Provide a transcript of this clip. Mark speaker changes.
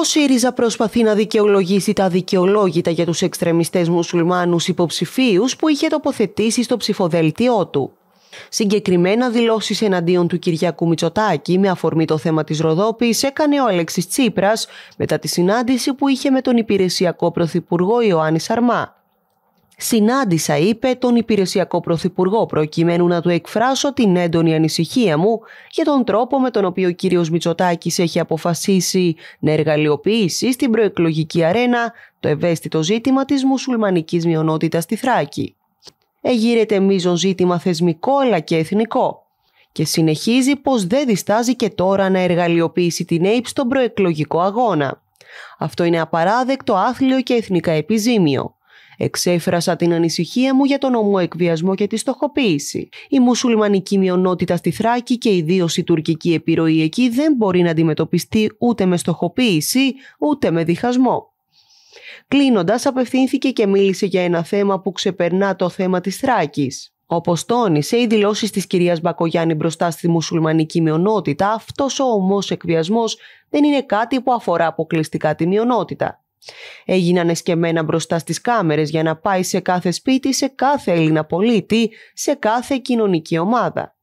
Speaker 1: Ο ΣΥΡΙΖΑ προσπαθεί να δικαιολογήσει τα δικαιολόγητα για τους εξτρεμιστές μουσουλμάνους υποψηφίους που είχε τοποθετήσει στο ψηφοδέλτιό του. Συγκεκριμένα δηλώσεις εναντίον του Κυριακού Μητσοτάκη με αφορμή το θέμα της Ροδόπης έκανε ο Αλέξης Τσίπρας μετά τη συνάντηση που είχε με τον υπηρεσιακό πρωθυπουργό Ιωάννη Σαρμά συνάντησα, είπε, τον υπηρεσιακό πρωθυπουργό προκειμένου να του εκφράσω την έντονη ανησυχία μου για τον τρόπο με τον οποίο ο κύριος Μητσοτάκης έχει αποφασίσει να εργαλειοποιήσει στην προεκλογική αρένα το ευαίσθητο ζήτημα της μουσουλμανικής μειονότητας στη Θράκη. Εγείρεται μείζον ζήτημα θεσμικό αλλά και εθνικό και συνεχίζει πως δεν διστάζει και τώρα να εργαλειοποιήσει την ΑΕΠ στον προεκλογικό αγώνα. Αυτό είναι απαράδεκτο, άθλιο και εθνικά επιζήμιο. Εξέφρασα την ανησυχία μου για τον εκβιασμό και τη στοχοποίηση. Η μουσουλμανική μειονότητα στη Θράκη και ιδίω η τουρκική επιρροή εκεί δεν μπορεί να αντιμετωπιστεί ούτε με στοχοποίηση ούτε με διχασμό. Κλείνοντας, απευθύνθηκε και μίλησε για ένα θέμα που ξεπερνά το θέμα της Θράκης. Όπως τόνισε, οι δηλώσεις της κυρίας Μπακογιάννη μπροστά στη μουσουλμανική μειονότητα, αυτός ο ομός εκβιασμός δεν είναι κάτι που αφορά αποκλειστικά τη μειονότητα. Έγιναν εσκεμμένα μπροστά στις κάμερες για να πάει σε κάθε σπίτι, σε κάθε Έλληνα πολίτη, σε κάθε κοινωνική ομάδα.